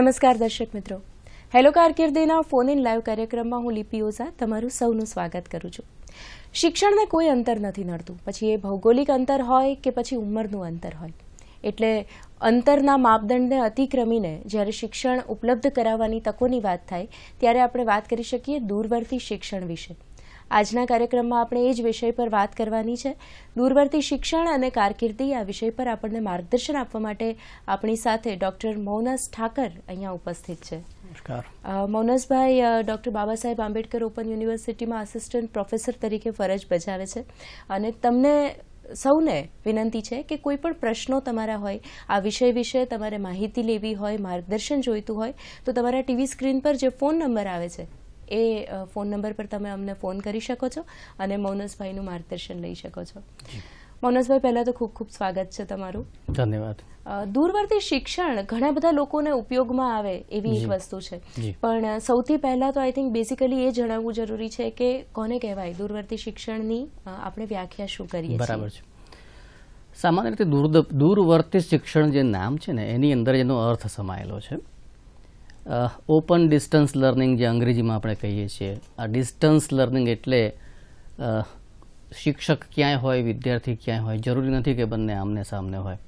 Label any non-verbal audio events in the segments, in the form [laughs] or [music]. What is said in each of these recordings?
નમસ્કાર દર્શક મિત્રો હેલો કારકિર્દીના ફોન ઇન લાઈવ કાર્યક્રમમાં હું લિપિ ઓઝા તમારું સૌનું સ્વાગત કરું છું શિક્ષણને કોઈ અંતર નથી નડતું પછી એ ભૌગોલિક અંતર હોય કે પછી ઉંમરનું અંતર હોય એટલે અંતરના માપદંડને અતિક્રમીને જ્યારે શિક્ષણ ઉપલબ્ધ કરાવવાની તકોની વાત થાય ત્યારે આપણે વાત કરી શકીએ દૂરવર્તી શિક્ષણ વિશે આજના કાર્યક્રમમાં આપણે એ જ વિષય પર વાત કરવાની છે દૂરવર્તી શિક્ષણ અને કારકિર્દી આ વિષય પર આપણને માર્ગદર્શન આપવા માટે આપણી સાથે ડૉક્ટર મૌનસ ઠાકર અહીંયા ઉપસ્થિત છે નમસ્કાર મૌનસભાઈ ડૉક્ટર બાબા સાહેબ આંબેડકર ઓપન યુનિવર્સિટીમાં આસિસ્ટન્ટ પ્રોફેસર તરીકે ફરજ બજાવે છે અને તમને સૌને વિનંતી છે કે કોઈ પણ પ્રશ્નો તમારા હોય આ વિષય વિશે તમારે માહિતી લેવી હોય માર્ગદર્શન જોઈતું હોય તો તમારા ટીવી સ્ક્રીન પર જે ફોન નંબર આવે છે એ ફોન નંબર પર તમે અમને ફોન કરી શકો છો અને મૌનસભાઈનું માર્ગદર્શન લઈ શકો છો મનોજભાઈ પહેલાં તો ખૂબ ખૂબ સ્વાગત છે તમારું ધન્યવાદ દૂરવર્તી શિક્ષણ ઘણા બધા લોકોને ઉપયોગમાં આવે એવી એક વસ્તુ છે પણ સૌથી પહેલાં તો આઈ થિંક બેઝિકલી એ જણાવવું જરૂરી છે કે કોને કહેવાય દૂરવર્તી શિક્ષણની આપણે વ્યાખ્યા શું કરીએ બરાબર છે સામાન્ય રીતે દૂરવર્તી શિક્ષણ જે નામ છે ને એની અંદર એનો અર્થ સમાયેલો છે ઓપન ડિસ્ટન્સ લર્નિંગ જે અંગ્રેજીમાં આપણે કહીએ છીએ આ ડિસ્ટન્સ લર્નિંગ એટલે શિક્ષક ક્યાંય હોય વિદ્યાર્થી ક્યાંય હોય જરૂરી નથી કે બંને આમને સામને હોય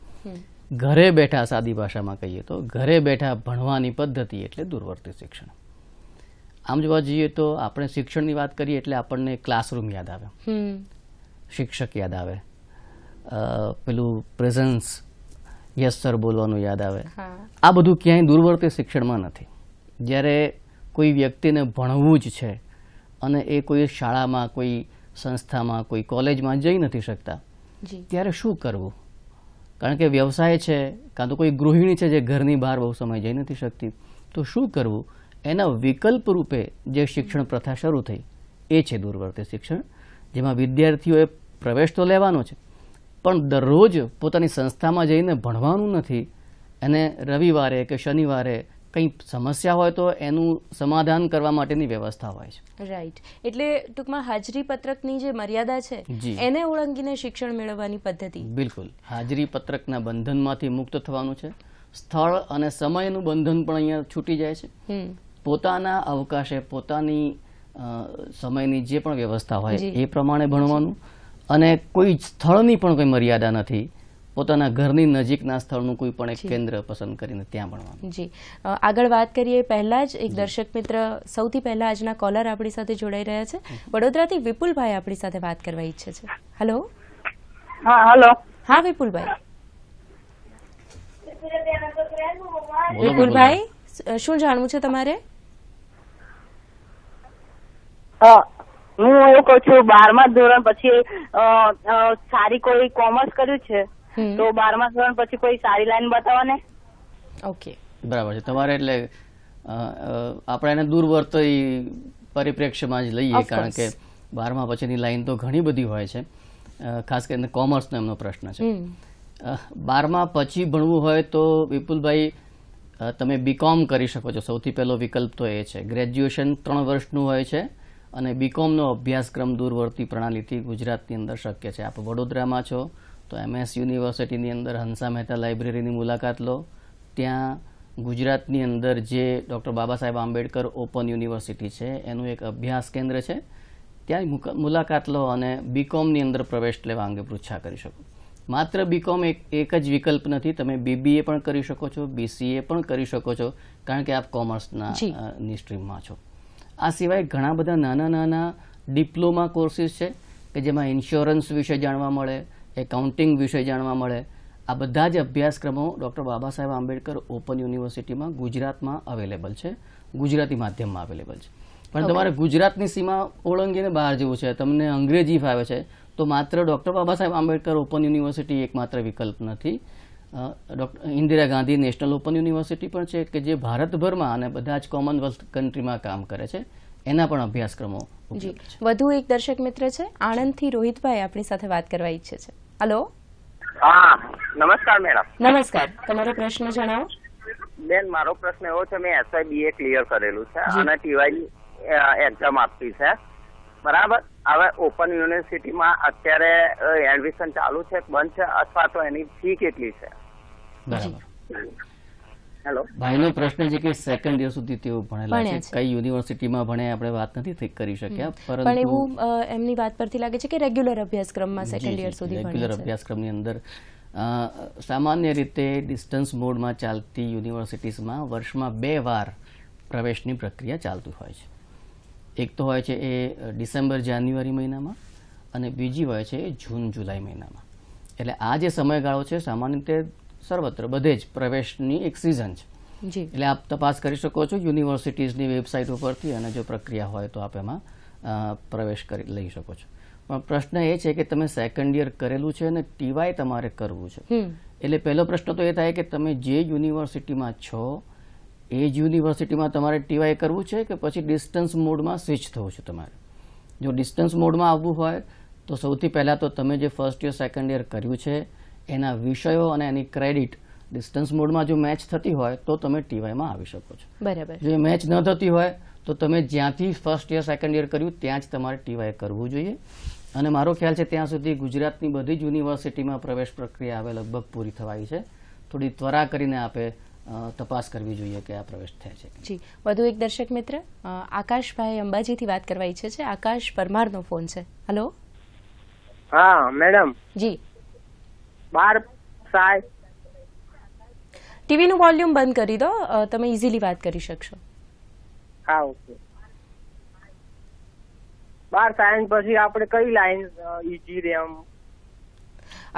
ઘરે બેઠા સાદી ભાષામાં કહીએ તો ઘરે બેઠા ભણવાની પદ્ધતિ એટલે દૂરવર્તી શિક્ષણ આમ જોવા જઈએ તો આપણે શિક્ષણની વાત કરીએ એટલે આપણને ક્લાસરૂમ યાદ આવે શિક્ષક યાદ આવે પેલું પ્રેઝન્સ યસ સર બોલવાનું યાદ આવે આ બધું ક્યાંય દૂરવર્તી શિક્ષણમાં નથી જ્યારે કોઈ વ્યક્તિને ભણવું જ છે અને એ કોઈ શાળામાં કોઈ સંસ્થામાં કોઈ કોલેજમાં જઈ નથી શકતા ત્યારે શું કરવું કારણ કે વ્યવસાય છે કાં તો કોઈ ગૃહિણી છે જે ઘરની બહાર બહુ સમય જઈ નથી શકતી તો શું કરવું એના વિકલ્પ રૂપે જે શિક્ષણ પ્રથા શરૂ થઈ એ છે દૂરવર્તી શિક્ષણ જેમાં વિદ્યાર્થીઓએ પ્રવેશ તો લેવાનો છે પણ દરરોજ પોતાની સંસ્થામાં જઈને ભણવાનું નથી એને રવિવારે કે શનિવારે કંઈ સમસ્યા હોય તો એનું સમાધાન કરવા માટેની વ્યવસ્થા હોય છે રાઈટ એટલે ટૂંકમાં હાજરી પત્રકની જે મર્યાદા છે એને ઓળંગીને શિક્ષણ મેળવવાની પદ્ધતિ બિલકુલ હાજરી પત્રકના બંધનમાંથી મુક્ત થવાનું છે સ્થળ અને સમયનું બંધન પણ અહીંયા છૂટી જાય છે પોતાના અવકાશે પોતાની સમયની જે પણ વ્યવસ્થા હોય એ પ્રમાણે ભણવાનું અને કોઈ સ્થળની પણ કોઈ મર્યાદા નથી પોતાના ઘરની નજીકના સ્થળનું કોઈ પણ એક કેન્દ્ર પસંદ કરીને ત્યાં ભણવાનું જી આગળ વાત કરીએ પહેલાં જ એક દર્શક મિત્ર સૌથી પહેલાં આજના કોલર આપણી સાથે જોડાઈ રહ્યા છે વડોદરાથી વિપુલભાઈ આપણી સાથે વાત કરવા ઈચ્છે છે હેલો હા હેલો હા વિપુલભાઈ વિપુલભાઈ શું જાણવું છે તમારે હા હું એવું કઉ છું બારમા ધોરણ પછી સારી કોઈ કોમર્સ કર્યું છે તો બારમા ધોરણ પછી કોઈ સારી લાઈન બતાવો ને ઓકે બરાબર છે તમારે એટલે આપણે એને દૂરવર્તોય પરિપ્રેક્ષ્યમાં જ લઈએ કારણ કે બારમા પછીની લાઈન તો ઘણી બધી હોય છે ખાસ કરીને કોમર્સનો એમનો પ્રશ્ન છે બારમા પછી ભણવું હોય તો વિપુલભાઈ તમે બીકોમ કરી શકો છો સૌથી પહેલો વિકલ્પ તો એ છે ગ્રેજ્યુએશન ત્રણ વર્ષનું હોય છે અને બીકોમનો અભ્યાસક્રમ દૂરવર્તી પ્રણાલીથી ગુજરાતની અંદર શક્ય છે આપ વડોદરામાં છો તો એમએસ યુનિવર્સિટીની અંદર હંસા મહેતા લાઇબ્રેરીની મુલાકાત લો ત્યાં ગુજરાતની અંદર જે doctor Baba Saheb Ambedkar open university છે એનું એક અભ્યાસ કેન્દ્ર છે ત્યાં મુલાકાત લો અને બીકોમની અંદર પ્રવેશ લેવા અંગે પૃચ્છા કરી શકો માત્ર બીકોમ એક એક જ વિકલ્પ નથી તમે બીબીએ પણ કરી શકો છો બીસીએ પણ કરી શકો છો કારણ કે આપ કોમર્સના સ્ટ્રીમમાં છો આ સિવાય ઘણા બધા નાના નાના ડિપ્લોમા કોર્સીસ છે કે જેમાં ઇન્સ્યોરન્સ વિશે જાણવા મળે એકાઉન્ટિંગ વિશે જાણવા મળે આ બધા જ અભ્યાસક્રમો ડૉક્ટર બાબા સાહેબ આંબેડકર ઓપન યુનિવર્સિટીમાં ગુજરાતમાં અવેલેબલ છે ગુજરાતી માધ્યમમાં અવેલેબલ છે પણ તમારે ગુજરાતની સીમા ઓળંગીને બહાર જવું છે તમને અંગ્રેજી ફાવે છે તો માત્ર doctor Baba Saheb Ambedkar open university એકમાત્ર વિકલ્પ નથી Indira Gandhi national open university પણ છે કે જે ભારતભરમાં અને બધા જ કોમનવેલ્થ કન્ટ્રીમાં કામ કરે છે એના પણ અભ્યાસક્રમો વધુ એક દર્શક મિત્ર છે આણંદ થી રોહિતભાઈ આપણી સાથે વાત કરવા ઈચ્છે છે હલો નમસ્કાર મેડમ નમસ્કાર તમારો પ્રશ્ન જણાવો બેન મારો પ્રશ્ન એવો છે મેં એસઆઈ ક્લિયર કરેલું છે અને ટીવાય એક્ઝામ આપતી છે બરાબર હવે ઓપન યુનિવર્સિટીમાં અત્યારે એડમિશન ચાલુ છે બંધ છે અથવા તો એની ફી કેટલી છે ભાઈનો પ્રશ્ન છે કે સેકન્ડ યર સુધી તેઓ ભણેલા છે કઈ યુનિવર્સિટીમાં ભણે આપણે વાત નથી કરી શક્યા પરંતુ પણ એવું એમની વાત પરથી લાગે છે કે રેગ્યુલર અભ્યાસક્રમમાં સેકન્ડ યર સુધી ભણે રેગ્યુલર અભ્યાસક્રમની અંદર સામાન્ય રીતે ડિસ્ટન્સ મોડમાં ચાલતી યુનિવર્સિટીઝમાં વર્ષમાં બે વાર પ્રવેશની પ્રક્રિયા ચાલતી હોય છે એક તો હોય છે એ ડિસેમ્બર જાન્યુઆરી મહિનામાં અને બીજી હોય છે જૂન જુલાઈ મહિનામાં એટલે આ જે સમયગાળો છે સામાન્ય રીતે સર્વત્ર બધે જ પ્રવેશની એક સિઝન છે એટલે આપ તપાસ કરી શકો છો યુનિવર્સિટીઝની વેબસાઇટ ઉપરથી અને જો પ્રક્રિયા હોય તો આપ એમાં પ્રવેશ કરી લઈ શકો છો પણ પ્રશ્ન એ છે કે તમે સેકન્ડ યર કરેલું છે અને ટીવાય તમારે કરવું છે એટલે પહેલો પ્રશ્ન તો એ થાય કે તમે જે યુનિવર્સિટીમાં છો એ જ યુનિવર્સિટીમાં તમારે ટીવાય કરવું છે કે પછી ડિસ્ટન્સ મોડમાં સ્વિચ થવું છે તમારે જો ડિસ્ટન્સ મોડમાં આવવું હોય તો સૌથી પહેલાં તો તમે જે ફર્સ્ટ યર સેકન્ડ યર કર્યું છે એના વિષયો અને એની ક્રેડિટ ડિસ્ટન્સ મોડમાં જો મેચ થતી હોય તો તમે ટીવાયમાં આવી શકો છો બરાબર જો મેચ ન થતી હોય તો તમે જ્યાંથી ફર્સ્ટ યર સેકન્ડ યર કર્યું ત્યાં જ તમારે ટીવાય કરવું જોઈએ અને મારો ખ્યાલ છે ત્યાં સુધી ગુજરાતની બધી જ યુનિવર્સિટીમાં પ્રવેશ પ્રક્રિયા હવે લગભગ પૂરી થવાઈ છે થોડી ત્વરા કરીને આપે તપાસ કરવી જોઈએ કે આ પ્રવેશ થયા છે જી વધુ એક દર્શક મિત્ર આકાશભાઈ અંબાજીથી વાત કરવા ઈચ્છે છે આકાશ પરમારનો ફોન છે હલો હા મેડમ જી બાર સાઠ ટીવીનું વોલ્યુમ બંધ કરી દો તમે ઇઝીલી વાત કરી શકશો હા ઓકે બાર સાયન્સ પછી આપણે કઈ લાઈન ઈજી રે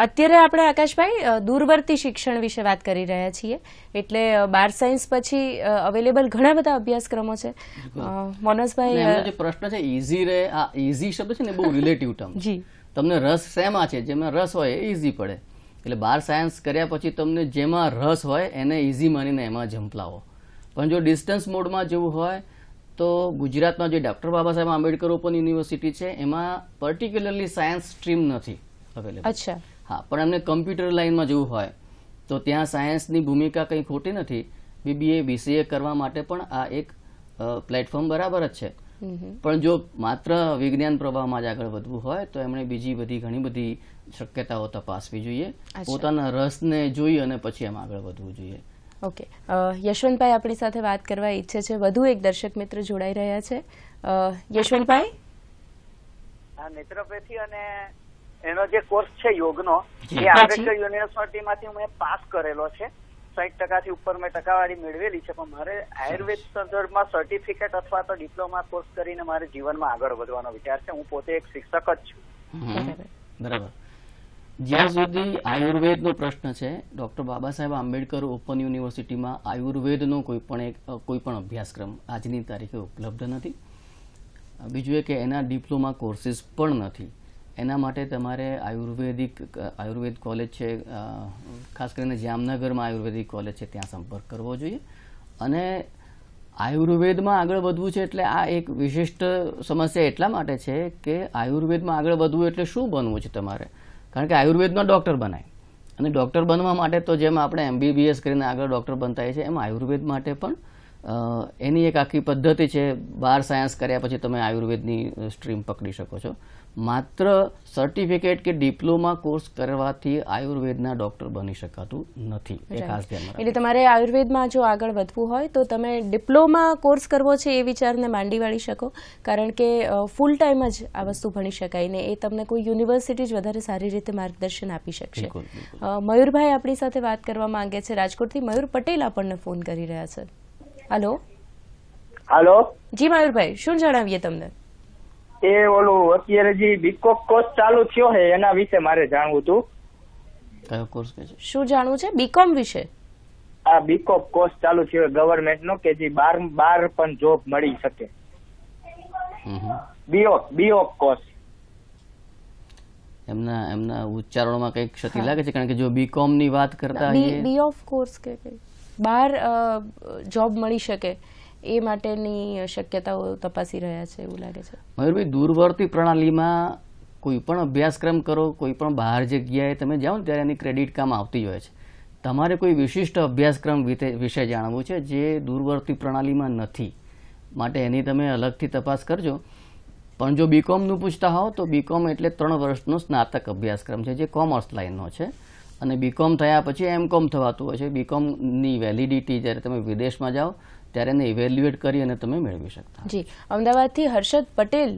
અત્યારે આપણે આકાશભાઈ દૂરવર્તી શિક્ષણ વિશે વાત કરી રહ્યા છીએ એટલે બાર સાયન્સ પછી અવેલેબલ ઘણા બધા અભ્યાસક્રમો છે મનોજભાઈ જે પ્રશ્ન છે ઇઝી રે આ ઇઝી શબ્દ છે ને બહુ રિલેટિવ [laughs] ટર્મ તમને રસ શેમાં છે જેમાં રસ હોય એ ઇઝી પડે એટલે બાર સાયન્સ કર્યા પછી તમને જેમાં રસ હોય એને ઇઝી માનીને એમાં ઝંપલાવો પણ જો ડિસ્ટન્સ મોડમાં જવું હોય તો ગુજરાતમાં જે doctor Baba Saheb Ambedkar open university છે એમાં પર્ટિક્યુલરલી સાયન્સ સ્ટ્રીમ નથી અવેલેબલ અચ્છા હા પણ એમને કમ્પ્યુટર લાઇનમાં જવું હોય તો ત્યાં સાયન્સની ભૂમિકા કંઈ ખોટી નથી બીબીએ બીસીએ કરવા માટે પણ આ એક પ્લેટફોર્મ બરાબર જ છે પણ જો માત્ર વિજ્ઞાન પ્રવાહમાં જ આગળ વધવું હોય તો એમણે બીજી બધી ઘણી બધી શક્યતાઓ તપાસવી જોઈએ પોતાના રસને જોઈ અને પછી એમ આગળ વધવું જોઈએ ઓકે યશવંતભાઈ આપણી સાથે વાત કરવા ઈચ્છે છે વધુ એક દર્શક મિત્ર જોડાઈ રહ્યા છે યશવંતભાઈ નેત્રપેથી અને એનો જે કોર્સ છે યોગનો એ આંબેડકર યુનિવર્સિટીમાંથી મેં પાસ કરેલો છે સાઠ ટકાથી ઉપર મેં ટકાવારી મેળવેલી છે પણ મારે આયુર્વેદ સંદર્ભમાં સર્ટિફિકેટ અથવા તો ડિપ્લોમા કોર્સ કરીને મારે જીવનમાં આગળ વધવાનો વિચાર છે હું પોતે એક શિક્ષક જ છું બરાબર જ્યાં સુધી આયુર્વેદનો પ્રશ્ન છે ડૉક્ટર બાબા સાહેબ આંબેડકર ઓપન યુનિવર્સિટીમાં આયુર્વેદનો કોઈ પણ એક કોઈ પણ અભ્યાસક્રમ આજની તારીખે ઉપલબ્ધ નથી બીજું એ કે એના ડિપ્લોમા કોર્સિસ પણ નથી એના માટે તમારે આયુર્વેદિક આયુર્વેદ કોલેજ છે ખાસ કરીને જામનગરમાં આયુર્વેદિક કોલેજ છે ત્યાં સંપર્ક કરવો જોઈએ અને આયુર્વેદમાં આગળ વધવું છે એટલે આ એક વિશિષ્ટ સમસ્યા એટલા માટે છે કે આયુર્વેદમાં આગળ વધવું એટલે શું બનવું છે તમારે કારણ કે આયુર્વેદમાં ડૉક્ટર બનાય અને ડૉક્ટર બનવા માટે તો જેમ આપણે એમબીબીએસ કરીને આગળ ડૉક્ટર બનતા છે એમ આયુર્વેદ માટે પણ એની એક આખી પદ્ધતિ છે બાર સાયન્સ કર્યા પછી તમે આયુર્વેદની સ્ટ્રીમ પકડી શકો છો માત્ર સર્ટિફિકેટ કે ડિપ્લોમા કોર્સ કરવાથી આયુર્વેદના ડોક્ટર બની શકાતું નથી એટલે તમારે આયુર્વેદમાં જો આગળ વધવું હોય તો તમે ડિપ્લોમા કોર્સ કરવો છે એ વિચારને માંડી વાળી શકો કારણ કે ફૂલ ટાઈમ જ આ વસ્તુ ભણી શકાય ને એ તમને કોઈ યુનિવર્સિટી જ વધારે સારી રીતે માર્ગદર્શન આપી શકશે મયુરભાઈ આપણી સાથે વાત કરવા માંગે છે રાજકોટથી મયુર પટેલ આપણને ફોન કરી રહ્યા છે હલો હલો જી મયુરભાઈ શું જણાવીએ તમને એ ઓલું અત્યારે જે બીકોક કોર્સ ચાલુ થયો છે એના વિશે મારે જાણવું હતું કયો કોર્સ કે છે શું જાણવું છે બીકોમ વિશે આ બીકોક કોર્સ ચાલુ થયો ગવર્મેન્ટ નો કે જે બાર બાર પણ જોબ મળી શકે બીઓક બીઓક કોર્સ એમના એમના ઉચ્ચારણોમાં કંઈક ક્ષતિ લાગે છે કારણ કે જો બીકોમ ની વાત કરતા બી ઓફ કોર્સ કે બાર જોબ મળી શકે એ માટેની શક્યતાઓ તપાસી રહ્યા છે એવું લાગે છે મયુરભાઈ દૂરવર્તી પ્રણાલીમાં કોઈ પણ અભ્યાસક્રમ કરો કોઈ પણ બહાર જગ્યાએ તમે જાઓ ત્યારે એની ક્રેડિટ કામ આવતી હોય છે તમારે કોઈ વિશિષ્ટ અભ્યાસક્રમ વિશે જાણવું છે જે દૂરવર્તી પ્રણાલીમાં નથી માટે એની તમે અલગથી તપાસ કરજો પણ જો બીકોમનું પૂછતા હોવ તો બીકોમ એટલે ત્રણ વર્ષનો સ્નાતક અભ્યાસક્રમ છે જે કોમર્સ લાઇનનો છે અને બીકોમ થયા પછી એમકોમ થવાતું હોય છે બીકોમની વેલિડિટી જ્યારે તમે વિદેશમાં જાઓ ત્યારે એને ઇવેલ્યુએટ કરી અને તમે મેળવી શકતા જી અમદાવાદથી હર્ષદ પટેલ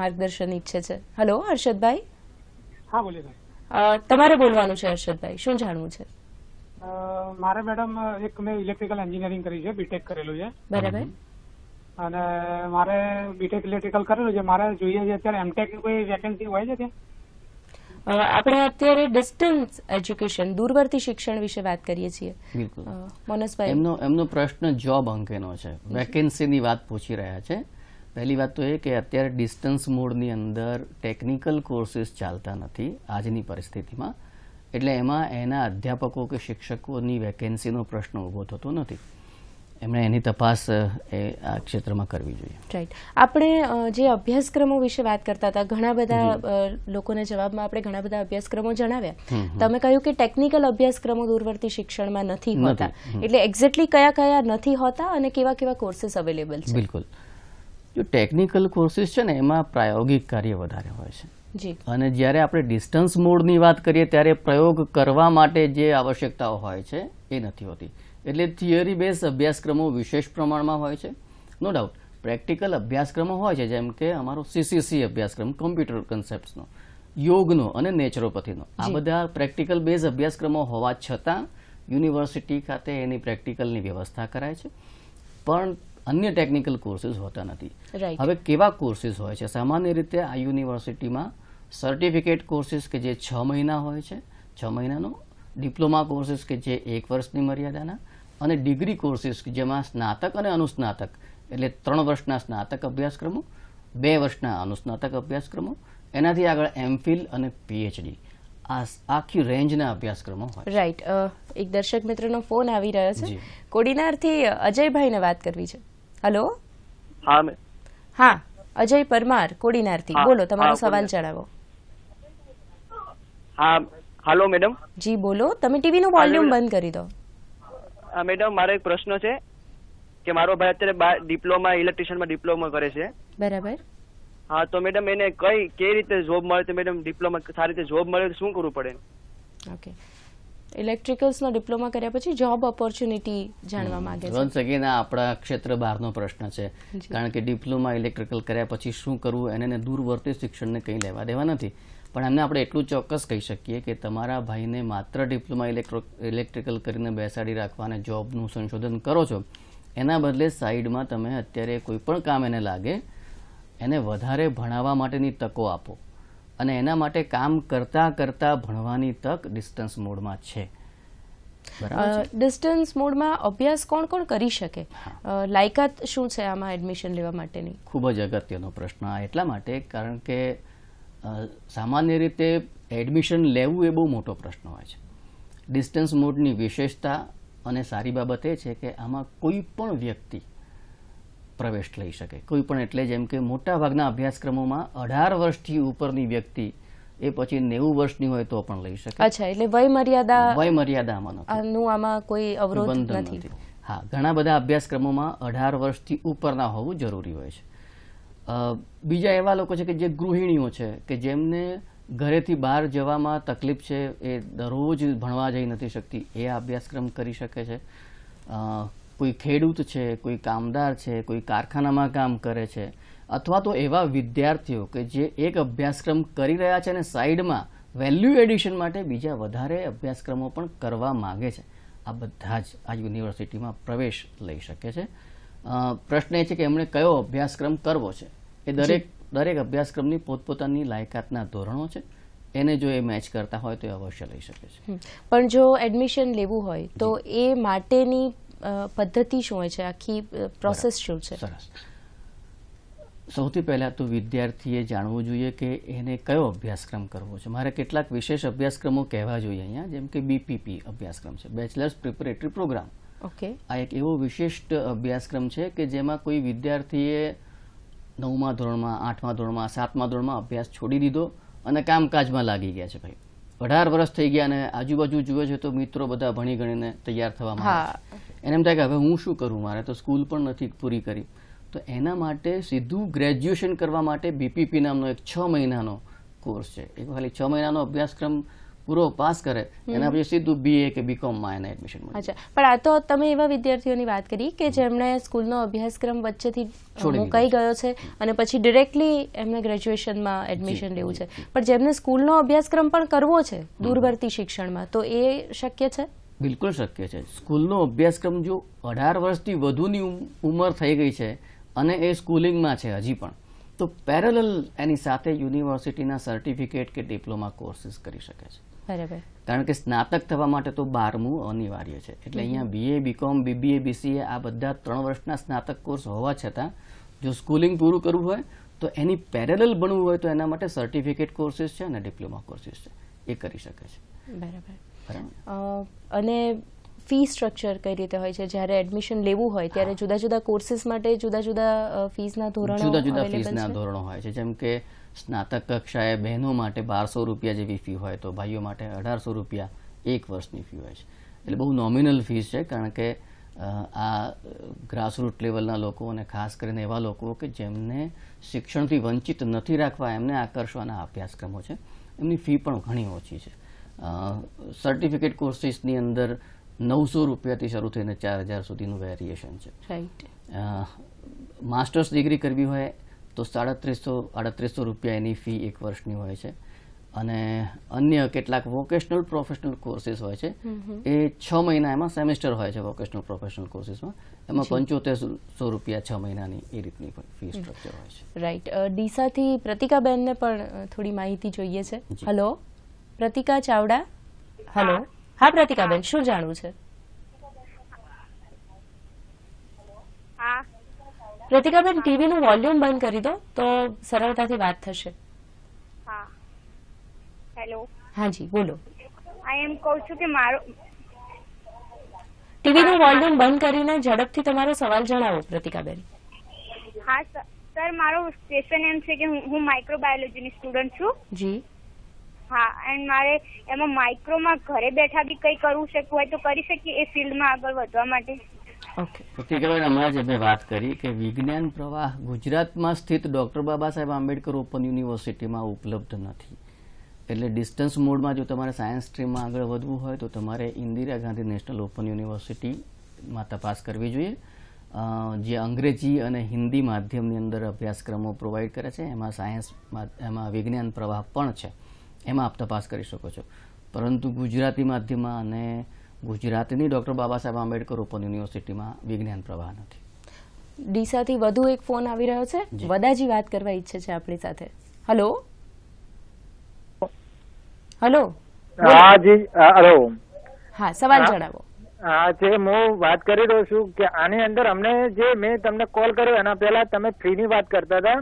માર્ગદર્શન ઈચ્છે છે હલો હર્ષદભાઈ હા બોલીએ તમારે બોલવાનું છે હર્ષદભાઈ શું જાણવું છે મારે મેડમ એક મેં ઇલેક્ટ્રિકલ એન્જિનિયરિંગ કરી છે બીટેક કરેલું છે બરાબર અને મારે બીટેક ઇલેક્ટ્રિકલ કરેલું છે મારે જોઈએ છે અત્યારે એમટેક કોઈ વેકેન્સી હોય છે ત્યાં આપણે અત્યારે ડિસ્ટન્સ એજ્યુકેશન દૂરવર્તી શિક્ષણ વિશે વાત કરીએ છીએ મનસભાઈ એમનો એમનો પ્રશ્ન જોબ અંગેનો છે વેકેન્સીની વાત પૂછી રહ્યા છે પહેલી વાત તો એ કે અત્યારે ડિસ્ટન્સ મોડની અંદર ટેકનિકલ કોર્સિસ ચાલતા નથી આજની પરિસ્થિતિમાં એટલે એમાં એના અધ્યાપકો કે શિક્ષકોની વેકેન્સીનો પ્રશ્ન ઊભો થતો નથી એમણે એની તપાસ એ આ ક્ષેત્રમાં કરવી જોઈએ રાઈટ આપણે જે અભ્યાસક્રમો વિશે વાત કરતા હતા ઘણા બધા લોકોને જવાબમાં આપણે ઘણા બધા અભ્યાસક્રમો જણાવ્યા તમે કહ્યું કે ટેકનિકલ અભ્યાસક્રમો દૂરવર્તી શિક્ષણમાં નથી હોતા એટલે એક્ઝેક્ટલી કયા કયા નથી હોતા અને કેવા કેવા કોર્સીસ અવેલેબલ છે બિલકુલ જો ટેકનિકલ કોર્સીસ છે ને એમાં પ્રાયોગિક કાર્ય વધારે હોય છે અને જ્યારે આપણે ડિસ્ટન્સ મોડની વાત કરીએ ત્યારે પ્રયોગ કરવા માટે જે આવશ્યકતાઓ હોય છે એ નથી હોતી એટલે થિયરી બેઝ અભ્યાસક્રમો વિશેષ પ્રમાણમાં હોય છે નો ડાઉટ પ્રેક્ટિકલ અભ્યાસક્રમો હોય છે જેમ કે અમારો સીસીસી અભ્યાસક્રમ કોમ્પ્યુટર કન્સેપ્ટનો યોગનો અને નેચરોપથીનો આ બધા પ્રેક્ટિકલ બેઝ અભ્યાસક્રમો હોવા છતાં યુનિવર્સિટી ખાતે એની પ્રેક્ટિકલની વ્યવસ્થા કરાય છે પણ અન્ય ટેકનિકલ કોર્સિસ હોતા નથી હવે કેવા કોર્સિસ હોય છે સામાન્ય રીતે આ યુનિવર્સિટીમાં સર્ટિફિકેટ કોર્સિસ કે જે છ મહિના હોય છે છ મહિનાનો ડિપ્લોમા કોર્સિસ કે જે એક વર્ષની મર્યાદાના અને ડિગ્રી કોર્સિસ જેમાં સ્નાતક અને અનુસ્નાતક એટલે ત્રણ વર્ષના સ્નાતક અભ્યાસક્રમો બે વર્ષના અનુસ્નાતક અભ્યાસક્રમો એનાથી આગળ એમફિલ અને પીએચડી આ આખી રેન્જના અભ્યાસક્રમો રાઈટ એક દર્શક મિત્રનો ફોન આવી રહ્યો છે કોડીનારથી અજયભાઈને વાત કરવી છે હલો હા હા અજય પરમાર કોડીનારથી બોલો તમારો સવાલ જણાવો હા હાલો મેડમ જી બોલો તમે ટીવીનું વોલ્યુમ બંધ કરી દો મેડમ મારો એક પ્રશ્ન છે કે મારો ભાઈ અત્યારે ડિપ્લોમા ઇલેક્ટ્રિશિયનમાં ડિપ્લોમા કરે છે બરાબર હા તો મેડમ એને કઈ કેવી રીતે જોબ મળે તો મેડમ ડિપ્લોમા સારી રીતે જોબ મળે તો શું કરવું પડે ઓકે ઇલેક્ટ્રિકલ્સનો ડિપ્લોમા કર્યા પછી જોબ ઓપોર્ચ્યુનિટી જાણવા માંગે છે વન્સ અગેન આ આપણા ક્ષેત્ર બહારનો પ્રશ્ન છે કારણ કે ડિપ્લોમા ઇલેક્ટ્રિકલ કર્યા પછી શું કરવું એને દૂરવર્તી શિક્ષણને કંઈ લેવા દેવા નથી પણ એમને આપણે એટલું ચોક્કસ કહી શકીએ કે તમારા ભાઈને માત્ર ડિપ્લોમા ઇલેક્ટ્રો ઇલેક્ટ્રિકલ કરીને બેસાડી રાખવા અને જોબનું સંશોધન કરો છો એના બદલે સાઈડમાં તમે અત્યારે કોઈ પણ કામ એને લાગે એને વધારે ભણાવવા માટેની તકો આપો અને એના માટે કામ કરતાં કરતાં ભણવાની તક ડિસ્ટન્સ મોડમાં છે ડિસ્ટન્સ મોડમાં અભ્યાસ કોણ કોણ કરી શકે લાયકાત શું છે આમાં એડમિશન લેવા માટેની ખૂબ જ અગત્યનો પ્રશ્ન એટલા માટે કારણ કે સામાન્ય રીતે એડમિશન લેવું એ બહુ મોટો પ્રશ્ન હોય છે ડિસ્ટન્સ મોડની વિશેષતા અને સારી બાબત એ છે કે આમાં કોઈ પણ વ્યક્તિ પ્રવેશ લઈ શકે કોઈ પણ એટલે જેમ કે મોટાભાગના અભ્યાસક્રમોમાં અઢાર વર્ષથી ઉપરની વ્યક્તિ એ પછી નેવું વર્ષની હોય તો પણ લઈ શકે અચ્છા એટલે વય મર્યાદા વય મર્યાદા આમાં કોઈ અવરોધ નથી હા ઘણા બધા અભ્યાસક્રમોમાં અઢાર વર્ષથી ઉપરના હોવું જરૂરી હોય છે બીજા એવા લોકો છે કે જે ગૃહિણીઓ છે કે જેમને ઘરેથી બહાર જવામાં તકલીફ છે એ દરરોજ ભણવા જઈ નથી શકતી એ અભ્યાસક્રમ કરી શકે છે કોઈ ખેડૂત છે કોઈ કામદાર છે કોઈ કારખાનામાં કામ કરે છે અથવા તો એવા વિદ્યાર્થીઓ કે જે એક અભ્યાસક્રમ કરી રહ્યા છે અને સાઈડમાં વેલ્યુ એડિશન માટે બીજા વધારે અભ્યાસક્રમો પણ કરવા માગે છે આ બધા જ આ યુનિવર્સિટીમાં પ્રવેશ લઈ શકે છે પ્રશ્ન એ છે કે એમણે કયો અભ્યાસક્રમ કરવો છે એ દરેક દરેક અભ્યાસક્રમની પોતપોતાની લાયકાતના ધોરણો છે એને જો એ મેચ કરતા હોય તો એ અવશ્ય લઈ શકે છે પણ જો એડમિશન લેવું હોય તો એ માટેની પદ્ધતિ શું હોય છે આખી પ્રોસેસ શું છે સરસ સૌથી પહેલાં તો વિદ્યાર્થીએ જાણવું જોઈએ કે એને કયો અભ્યાસક્રમ કરવો છે મારે કેટલાક વિશેષ અભ્યાસક્રમો કહેવા જોઈએ અહીંયા જેમ કે બીપીપી અભ્યાસક્રમ છે બેચલર્સ પ્રિપેરેટરી પ્રોગ્રામ ઓકે આ એક એવો વિશિષ્ટ અભ્યાસક્રમ છે કે જેમાં કોઈ વિદ્યાર્થીએ નવમા ધોરણમાં આઠમા ધોરણમાં સાતમા ધોરણમાં અભ્યાસ છોડી દીધો અને કામકાજમાં લાગી ગયા છે ભાઈ અઢાર વર્ષ થઈ ગયા અને આજુબાજુ જુએ છે તો મિત્રો બધા ભણી ગણીને તૈયાર થવા માંગે એને એમ થાય કે હવે હું શું કરું મારે તો સ્કૂલ પણ નથી પૂરી કરી તો એના માટે સીધું ગ્રેજ્યુએશન કરવા માટે બીપીપી નામનો એક છ મહિનાનો કોર્સ છે એ ખાલી છ મહિનાનો અભ્યાસક્રમ પૂરો પાસ કરે એના પછી સીધું બીએ કે બીકોમમાં એને એડમિશન મળે અચ્છા પણ આ તો તમે એવા વિદ્યાર્થીઓની વાત કરી કે જેમણે સ્કૂલનો અભ્યાસક્રમ વચ્ચેથી મુકાઈ ગયો છે અને પછી ડિરેક્ટલી એમને ગ્રેજ્યુએશનમાં એડમિશન લેવું છે પણ જેમને સ્કૂલનો અભ્યાસક્રમ પણ કરવો છે દૂરવર્તી શિક્ષણમાં તો એ શક્ય છે બિલકુલ શક્ય છે સ્કૂલનો અભ્યાસક્રમ જો અઢાર વર્ષથી વધુની ઉંમર થઈ ગઈ છે અને એ સ્કૂલિંગમાં છે હજી પણ તો પેરેલલ એની સાથે યુનિવર્સિટીના સર્ટિફિકેટ કે ડિપ્લોમા કોર્સિસ કરી શકે છે કારણ કે સ્નાતક થવા માટે તો બારમું અનિવાર્ય છે એટલે અહીંયા બીએ બીકોમ બીબીએ બીસીએ આ બધા ત્રણ વર્ષના સ્નાતક કોર્સ હોવા છતાં જો સ્કૂલિંગ પૂરું કરવું હોય તો એની પેરેલલ ભણવું હોય તો એના માટે સર્ટિફિકેટ કોર્સિસ છે અને ડિપ્લોમા કોર્સિસ છે એ કરી શકે છે બરાબર અને ફી સ્ટ્રક્ચર કઈ રીતે હોય છે જ્યારે એડમિશન લેવું હોય ત્યારે જુદા જુદા કોર્સિસ માટે જુદા જુદા ફીસના ધોરણો જુદા જુદા ફીસના ધોરણો હોય છે જેમ કે સ્નાતક કક્ષાએ બહેનો માટે બારસો રૂપિયા જેવી ફી હોય તો ભાઈઓ માટે અઢારસો રૂપિયા એક વર્ષની ફી હોય છે એટલે બહુ નોમિનલ ફીસ છે કારણ કે આ ગ્રાસરૂટ લેવલના લોકો અને ખાસ કરીને એવા લોકો કે જેમને શિક્ષણથી વંચિત નથી રાખવા એમને આકર્ષવાના અભ્યાસક્રમો છે એમની ફી પણ ઘણી ઓછી છે સર્ટિફિકેટ કોર્સીસની અંદર નવસો રૂપિયાથી શરૂ થઈને ચાર હજાર સુધીનું વેરિએશન છે માસ્ટર્સ ડિગ્રી કરવી હોય તો સાડત્રીસો આડત્રીસો રૂપિયા એની ફી એક વર્ષની હોય છે અને અન્ય કેટલાક વોકેશનલ પ્રોફેશનલ કોર્સિસ હોય છે એ છ મહિના એમાં સેમેસ્ટર હોય છે વોકેશનલ પ્રોફેશનલ કોર્સિસમાં એમાં પંચોતેરસો રૂપિયા છ મહિનાની એ રીતની ફી સ્ટ્રક્ચર હોય છે રાઈટ ડીસાથી પ્રતિકાબેનને પણ થોડી માહિતી જોઈએ છે હલો પ્રતિકા ચાવડા હલો હા પ્રતિકાબેન શું જાણવું છે ટીવી નું વોલ્યુમ બંધ કરી દો તો સરળતાથી વાત થશે હા હેલો હાજી બોલો આઈ એમ કહું છું કે મારો ટીવીનું વોલ્યુમ બંધ કરીને ઝડપથી તમારો સવાલ જણાવો પ્રતિકાબેન હા સર મારો ક્વેશ્ચન એમ છે કે હું માઇક્રોબાયોલોજીની સ્ટુડન્ટ છું જી હા એન્ડ મારે એમાં માઇક્રોમાં ઘરે બેઠા બી કંઈ કરવું શકવું હોય તો કરી શકીએ એ ફિલ્ડમાં આગળ વધવા માટે ઓકે હમણાં જ અમે વાત કરી કે વિજ્ઞાન પ્રવાહ ગુજરાતમાં સ્થિત ડૉક્ટર બાબા સાહેબ આંબેડકર ઓપન યુનિવર્સિટીમાં ઉપલબ્ધ નથી એટલે ડિસ્ટન્સ મોડમાં જો તમારે સાયન્સ સ્ટ્રીમમાં આગળ વધવું હોય તો તમારે ઇન્દિરા ગાંધી નેશનલ ઓપન યુનિવર્સિટીમાં તપાસ કરવી જોઈએ જે અંગ્રેજી અને હિન્દી માધ્યમની અંદર અભ્યાસક્રમો પ્રોવાઈડ કરે છે એમાં સાયન્સ એમાં વિજ્ઞાન પ્રવાહ પણ છે એમાં આપ તપાસ કરી શકો છો પરંતુ ગુજરાતી માધ્યમમાં અને ગુજરાતની ડૉક્ટર બાબા આંબેડકર ઓપન યુનિવર્સિટીમાં વિજ્ઞાન પ્રવાહ નથી ડીસાથી વધુ એક ફોન આવી રહ્યો છે વદાજી વાત કરવા ઈચ્છે છે આપણી સાથે હલો હલો હા જી હલો હા સવાલ જણાવો હા છે હું વાત કરી રહ્યો છું કે આની અંદર અમને જે મેં તમને કોલ કર્યો એના પહેલા તમે ફ્રી ની વાત કરતા હતા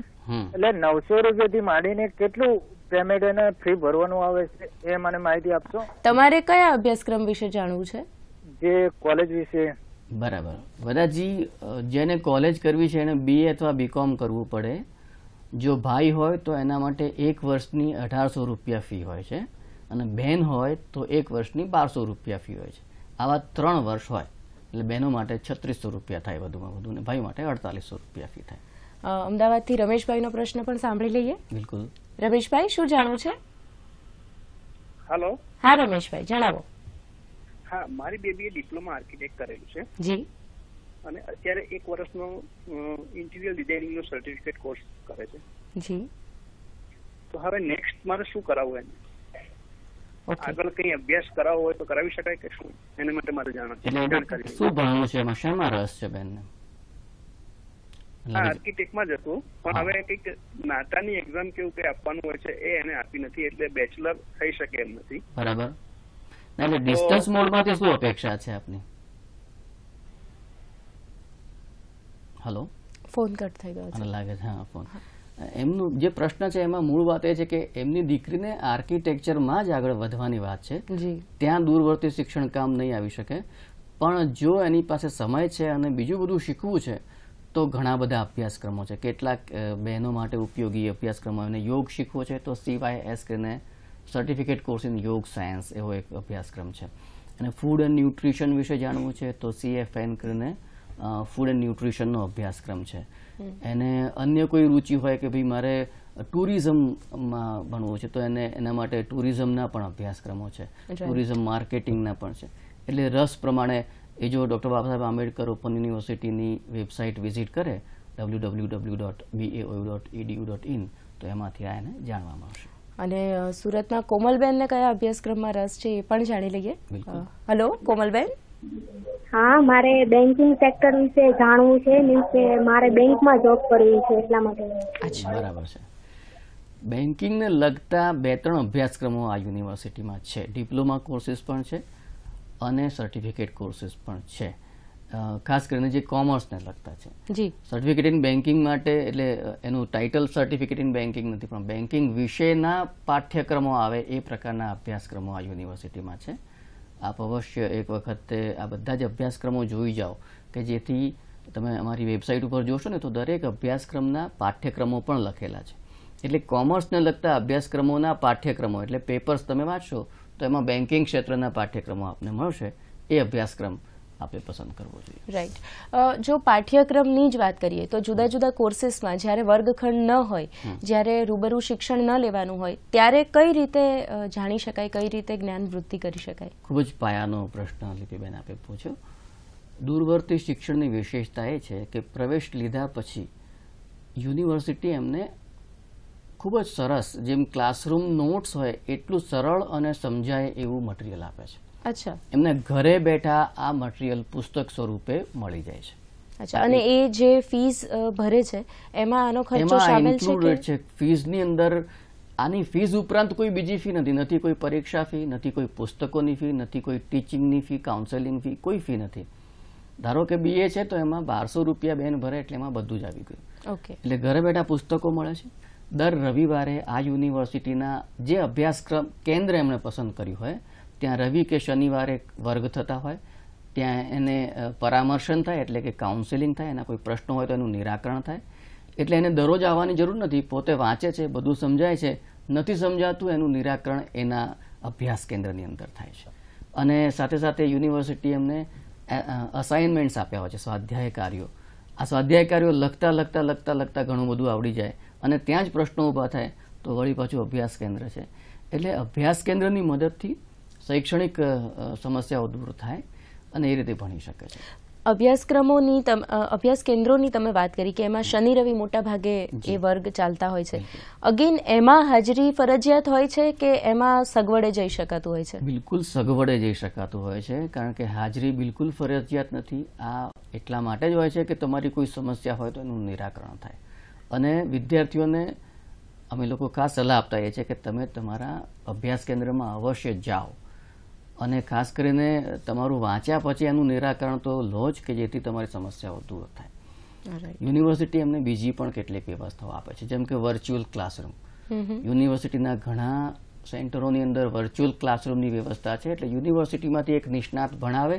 એટલે નવસો રૂપિયા થી માંડીને કેટલું પેમેન્ટ એને ફી ભરવાનું આવે છે એ મને માહિતી આપશો તમારે કયા અભ્યાસક્રમ વિશે જાણવું છે જે કોલેજ વિશે બરાબર વદાજી જેને કોલેજ કરવી છે એને બી અથવા બીકોમ કરવું પડે જો ભાઈ હોય તો એના માટે એક વર્ષની અઢારસો રૂપિયા ફી હોય છે અને બહેન હોય તો એક વર્ષની બારસો રૂપિયા ફી હોય છે આવા ત્રણ વર્ષ હોય એટલે બહેનો માટે છત્રીસો રૂપિયા થાય વધુમાં વધુ અને ભાઈ માટે અડતાલીસો રૂપિયા ફી થાય અમદાવાદથી રમેશભાઈનો પ્રશ્ન પણ સાંભળી લઈએ બિલકુલ રમેશભાઈ શું જાણવું છે હેલો હા રમેશભાઈ જણાવો હા મારી બેબીએ ડિપ્લોમા આર્કિટેક્ટ કરેલું છે જી અને અત્યારે એક વર્ષનો ઇન્ટિરિયર ડિઝાઇનિંગ નો સર્ટિફિકેટ કોર્સ કરે છે જી તો હવે નેક્સ્ટ મારે શું કરાવવું એને આગળ કઈ અભ્યાસ કરાવવો હોય તો કરાવી શકાય કે શું એને માટે મારે જાણવું શું ભણવું છે એમાં શેમાં રસ છે બેનને આર્કિટેક્ટમાં જ હતું પણ હવે કંઈક નાતાની એક્ઝામ કેવું કઈ આપવાનું હોય છે એ એને આપી નથી એટલે બેચલર થઈ શકે એમ નથી બરાબર એટલે ડિસ્ટન્સ મોડમાંથી શું અપેક્ષા છે આપની હલો ફોન કટ થઈ ગયો છે લાગે છે હા ફોન એમનો જે પ્રશ્ન છે એમાં મૂળ વાત એ છે કે એમની દીકરીને આર્કિટેક્ચરમાં જ આગળ વધવાની વાત છે ત્યાં દૂરવર્તી શિક્ષણ કામ નહીં આવી શકે પણ જો એની પાસે સમય છે અને બીજું બધું શીખવું છે તો ઘણા બધા અભ્યાસક્રમો છે કેટલાક બહેનો માટે ઉપયોગી અભ્યાસક્રમો એને યોગ શીખવો છે તો સીવાયએસ કરીને certificate course in yoga science એવો એક અભ્યાસક્રમ છે અને ફૂડ એન્ડ ન્યુટ્રિશન વિશે જાણવું છે તો સીએફએન કરીને ફૂડ એન્ડ ન્યુટ્રિશનનો અભ્યાસક્રમ છે એને અન્ય કોઈ રુચિ હોય કે ભાઈ મારે ટુરિઝમમાં ભણવું છે તો એને એના માટે ટુરિઝમના પણ અભ્યાસક્રમો છે ટુરિઝમ માર્કેટિંગના પણ છે એટલે રસ પ્રમાણે એ જો ડોક્ટર બાબા સાહેબ આંબેડકર ઓપન યુનિવર્સિટીની વેબસાઇટ વિઝિટ કરે W W W dot BAO dot EDU dot in તો એમાંથી આ એને જાણવામાં આવશે અને સુરતના કોમલબેનને કયા અભ્યાસક્રમમાં રસ છે એ પણ જાણી લઈએ હલો કોમલબેન હા મારે બેન્કિંગ સેક્ટર વિશે જાણવું છે મીન્સ કે મારે બેંકમાં જોબ કરવી છે એટલા માટે અચ્છા બરાબર છે બેન્કિંગને લગતા બે ત્રણ અભ્યાસક્રમો આ યુનિવર્સિટીમાં છે ડિપ્લોમા કોર્સિસ પણ છે અને સર્ટિફિકેટ કોર્સીસ પણ છે ખાસ કરીને જે કોમર્સને લગતા છે જી સર્ટિફિકેટ ઇન બેન્કિંગ માટે એટલે એનું ટાઇટલ સર્ટિફિકેટ ઇન બેન્કિંગ નથી પણ બેન્કિંગ વિશેના પાઠ્યક્રમો આવે એ પ્રકારના અભ્યાસક્રમો આ યુનિવર્સિટીમાં છે આપ અવશ્ય એક વખતે આ બધા જ અભ્યાસક્રમો જોઈ જાઓ કે જેથી તમે અમારી વેબસાઇટ ઉપર જોશો ને તો દરેક અભ્યાસક્રમના પાઠ્યક્રમો પણ લખેલા છે એટલે કોમર્સને લગતા અભ્યાસક્રમોના પાઠ્યક્રમો એટલે પેપર્સ તમે વાંચશો તો એમાં બેન્કિંગ ક્ષેત્રના પાઠ્યક્રમો આપને મળશે એ અભ્યાસક્રમ આપણે પસંદ કરવો જોઈએ રાઈટ જો પાઠ્યક્રમની જ વાત કરીએ તો જુદા જુદા કોર્સીસમાં જ્યારે વર્ગખંડ ન હોય જ્યારે રૂબરૂ શિક્ષણ ન લેવાનું હોય ત્યારે કઈ રીતે જાણી શકાય કઈ રીતે જ્ઞાન વૃદ્ધિ કરી શકાય ખૂબ જ પાયાનો પ્રશ્ન લીપીબેન આપે પૂછ્યો દૂરવર્તી શિક્ષણની વિશેષતા એ છે કે પ્રવેશ લીધા પછી યુનિવર્સિટી એમને ખૂબ જ સરસ જેમ ક્લાસરૂમ નોટ્સ હોય એટલું સરળ અને સમજાય એવું મટીરિયલ આપે છે અચ્છા એમને ઘરે બેઠા આ મટીરિયલ પુસ્તક સ્વરૂપે મળી જાય છે અચ્છા અને એ જે ફીસ ભરે છે એમાં આનો ખર્ચો સામેલ છે કે ફીસની અંદર આની ફીઝ ઉપરાંત કોઈ બીજી ફી નથી નથી કોઈ પરીક્ષા ફી નથી કોઈ પુસ્તકોની ફી નથી કોઈ ટીચિંગની ફી કાઉન્સેલિંગ ફી કોઈ ફી નથી ધારો કે બીએ છે તો એમાં બારસો રૂપિયા બેન ભરે એટલે એમાં બધું જ આવી ગયું એટલે ઘરે બેઠા પુસ્તકો મળે છે દર રવિવારે આ યુનિવર્સિટીના જે અભ્યાસક્રમ કેન્દ્ર એમણે પસંદ કર્યું હોય ત્યાં રવિ કે શનિવારે વર્ગ થતા હોય ત્યાં એને પરામર્શન થાય એટલે કે કાઉન્સેલિંગ થાય એના કોઈ પ્રશ્નો હોય તો એનું નિરાકરણ થાય એટલે એને દરરોજ આવવાની જરૂર નથી પોતે વાંચે છે બધું સમજાય છે નથી સમજાતું એનું નિરાકરણ એના અભ્યાસ કેન્દ્રની અંદર થાય છે અને સાથે સાથે યુનિવર્સિટી એમને અસાઇનમેન્ટ્સ આપ્યા હોય છે સ્વાધ્યાય કાર્યો આ સ્વાધ્યાય કાર્યો લખતા લખતા લખતા લખતા ઘણું બધું આવડી જાય અને ત્યાં જ પ્રશ્નો ઊભા થાય તો વળી પાછું અભ્યાસ કેન્દ્ર છે એટલે અભ્યાસ કેન્દ્રની મદદથી શૈક્ષણિક સમસ્યાઓ દૂર થાય અને એ રીતે ભણી શકે છે અભ્યાસક્રમોની અભ્યાસ કેન્દ્રોની તમે વાત કરી કે એમાં શનિ રવિ મોટા ભાગે એ વર્ગ ચાલતા હોય છે અગેન એમાં હાજરી ફરજિયાત હોય છે કે એમાં સગવડે જઈ શકાતું હોય છે બિલકુલ સગવડે જઈ શકાતું હોય છે કારણ કે હાજરી બિલકુલ ફરજિયાત નથી આ એટલા માટે જ હોય છે કે તમારી કોઈ સમસ્યા હોય તો એનું નિરાકરણ થાય અને વિદ્યાર્થીઓને અમે લોકો ખાસ સલાહ આપતા હોઈએ છીએ કે તમે તમારા અભ્યાસ કેન્દ્રમાં અવશ્ય જાઓ અને ખાસ કરીને તમારું વાંચ્યા પછી એનું નિરાકરણ તો લો જ કે જેથી તમારી સમસ્યાઓ દૂર થાય યુનિવર્સિટી એમને બીજી પણ કેટલીક વ્યવસ્થાઓ આપે છે જેમ કે વર્ચ્યુઅલ ક્લાસરૂમ યુનિવર્સિટીના ઘણા સેન્ટરોની અંદર વર્ચ્યુઅલ ક્લાસરૂમની વ્યવસ્થા છે એટલે યુનિવર્સિટીમાંથી એક નિષ્ણાત ભણાવે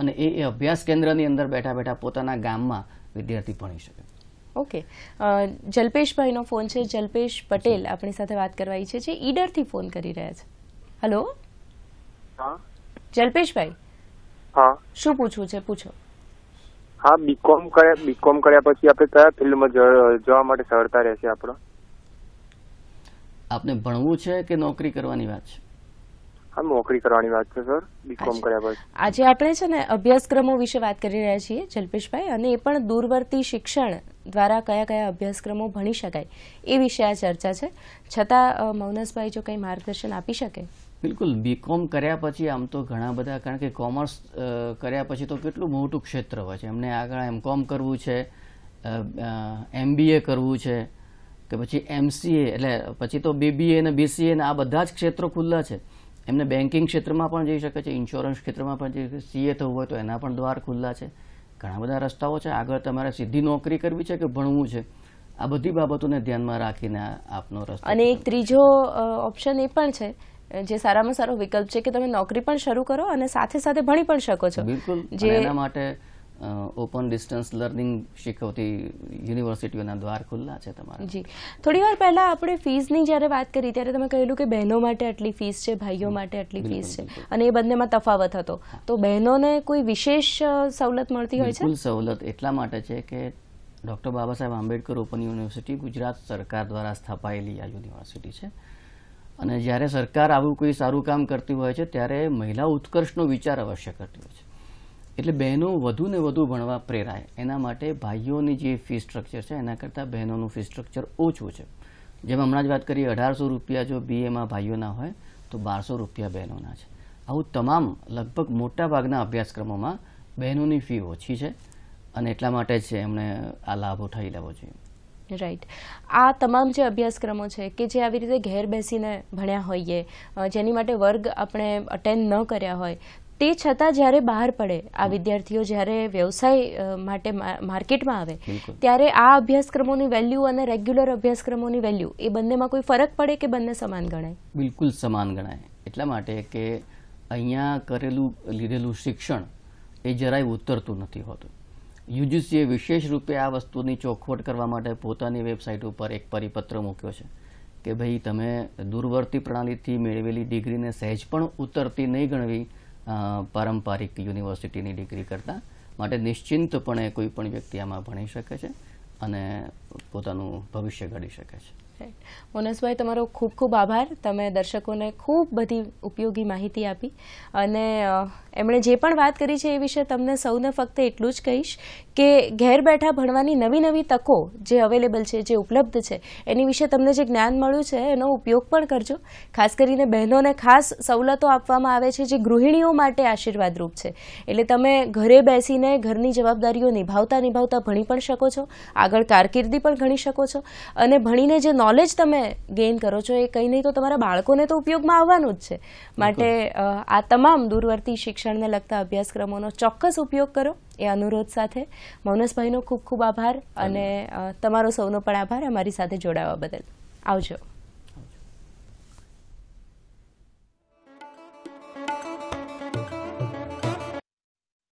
અને એ અભ્યાસ કેન્દ્રની અંદર બેઠા બેઠા પોતાના ગામમાં વિદ્યાર્થી ભણી શકે ઓકે જલ્પેશભાઈનો ફોન છે જલ્પેશ પટેલ આપણી સાથે વાત કરવા ઈચ્છે છે ઈડરથી ફોન કરી રહ્યા છે હલો જલ્પેશભાઈ હા શું પૂછવું છે પૂછો હા બીકોમ કર્યા બીકોમ કર્યા પછી આપણે કયા ફિલ્ડમાં જવા માટે સરળતા રહેશે આપણો આપને ભણવું છે કે નોકરી કરવાની વાત છે હા નોકરી કરવાની વાત છે સર બીકોમ કર્યા પછી આજે આપણે છે ને અભ્યાસક્રમો વિશે વાત કરી રહ્યા છીએ જલ્પેશભાઈ અને એ પણ દૂરવર્તી શિક્ષણ દ્વારા કયા કયા અભ્યાસક્રમો ભણી શકાય એ વિશે આ ચર્ચા છે છતાં મૌનસભાઈ જો કંઈ માર્ગદર્શન આપી શકે બિલકુલ બીકોમ કર્યા પછી આમ તો ઘણા બધા કારણ કે કોમર્સ કર્યા પછી તો કેટલું મોટું ક્ષેત્ર હોય છે એમને આગળ એમકોમ કરવું છે એમબીએ કરવું છે કે પછી એમસીએ એટલે પછી તો બીબીએ ને બીસીએ ને આ બધા જ ક્ષેત્રો ખુલ્લા છે એમને બેન્કિંગ ક્ષેત્રમાં પણ જઈ શકે છે ઇન્સ્યોરન્સ ક્ષેત્રમાં પણ જઈ શકે સીએ થવું હોય તો એના પણ દ્વાર ખુલ્લા છે ઘણા બધા રસ્તાઓ છે આગળ તમારે સીધી નોકરી કરવી છે કે ભણવું છે આ બધી બાબતોને ધ્યાનમાં રાખીને આપનો રસ્તો અને એક ત્રીજો ઓપ્શન એ પણ છે જે સારામાં સારો વિકલ્પ છે કે તમે નોકરી પણ શરૂ કરો અને સાથે સાથે ભણી પણ શકો છો બિલકુલ જે એના માટે ઓપન ડિસ્ટન્સ લર્નિંગ શીખવતી યુનિવર્સિટીઓના દ્વાર ખુલ્લા છે તમારા જી થોડી વાર પહેલાં આપણે ફીઝની જ્યારે વાત કરી ત્યારે તમે કહેલું કે બહેનો માટે આટલી ફીસ છે ભાઈઓ માટે આટલી ફીસ છે અને એ બંનેમાં તફાવત હતો તો બહેનોને કોઈ વિશેષ સવલત મળતી હોય છે સવલત એટલા માટે છે કે doctor Baba Saheb Ambedkar open university Gujarat સરકાર દ્વારા સ્થપાયેલી આ યુનિવર્સિટી છે અને જ્યારે સરકાર આવું કોઈ સારું કામ કરતી હોય છે ત્યારે મહિલા ઉત્કર્ષનો વિચાર અવશ્ય કરતી હોય છે એટલે બહેનો વધુ ને વધુ ભણવા પ્રેરાય એના માટે ભાઈઓની જે ફી સ્ટ્રક્ચર છે એના કરતાં બહેનોનું ફી સ્ટ્રક્ચર ઓછું છે જેમ હમણાં જ વાત કરીએ અઢારસો રૂપિયા જો બીએમાં ભાઈઓના હોય તો બારસો રૂપિયા બહેનોના છે આવું તમામ લગભગ મોટાભાગના અભ્યાસક્રમોમાં બહેનોની ફી ઓછી છે અને એટલા માટે જ એમણે આ લાભ ઉઠાવી લેવો જોઈએ રાઈટ આ તમામ જે અભ્યાસક્રમો છે કે જે આવી રીતે ઘેર બેસીને ભણ્યા હોઈએ જેની માટે વર્ગ આપણે અટેન્ડ ન કર્યા હોય તે છતાં જ્યારે બહાર પડે આ વિદ્યાર્થીઓ જ્યારે વ્યવસાય માટે માર્કેટમાં આવે ત્યારે આ અભ્યાસક્રમોની વેલ્યુ અને રેગ્યુલર અભ્યાસક્રમોની વેલ્યુ એ બંનેમાં કોઈ ફરક પડે કે બંને સમાન ગણાય બિલકુલ સમાન ગણાય એટલા માટે કે અહીંયા કરેલું લીધેલું શિક્ષણ એ જરાય ઉતરતું નથી હોતું યુજીસીએ વિશેષ રૂપે આ વસ્તુની ચોખવટ કરવા માટે પોતાની વેબસાઇટ ઉપર એક પરિપત્ર મૂક્યો છે કે ભાઈ તમે દૂરવર્તી પ્રણાલીથી મેળવેલી ડિગ્રીને સહેજ પણ ઉતરતી નહીં ગણવી પારંપરિક યુનિવર્સિટીની ડિગ્રી કરતાં માટે નિશ્ચિંતપણે કોઈ પણ વ્યક્તિ આમાં ભણી શકે છે અને પોતાનું ભવિષ્ય ઘડી શકે છે મોનસભાઈ તમારો ખૂબ ખૂબ આભાર તમે દર્શકોને ખૂબ બધી ઉપયોગી માહિતી આપી અને એમણે જે પણ વાત કરી છે એ વિશે તમને સૌને ફક્ત એટલું જ કહીશ કે ઘેર બેઠા ભણવાની નવી નવી તકો જે અવેલેબલ છે જે ઉપલબ્ધ છે એની વિશે તમને જે જ્ઞાન મળ્યું છે એનો ઉપયોગ પણ કરજો ખાસ કરીને બહેનોને ખાસ સવલતો આપવામાં આવે છે જે ગૃહિણીઓ માટે આશીર્વાદરૂપ છે એટલે તમે ઘરે બેસીને ઘરની જવાબદારીઓ નિભાવતા નિભાવતા ભણી પણ શકો છો આગળ કારકિર્દી પણ ગણી શકો છો અને ભણીને જે નો નોલેજ તમે ગેઇન કરો છો એ કંઈ નહીં તો તમારા બાળકોને તો ઉપયોગમાં આવવાનું જ છે માટે આ તમામ દૂરવર્તી શિક્ષણને લગતા અભ્યાસક્રમોનો ચોક્કસ ઉપયોગ કરો એ અનુરોધ સાથે મૌનસભાઈનો ખૂબ ખૂબ આભાર અને તમારો સૌનો પણ આભાર અમારી સાથે જોડાવા બદલ આવજો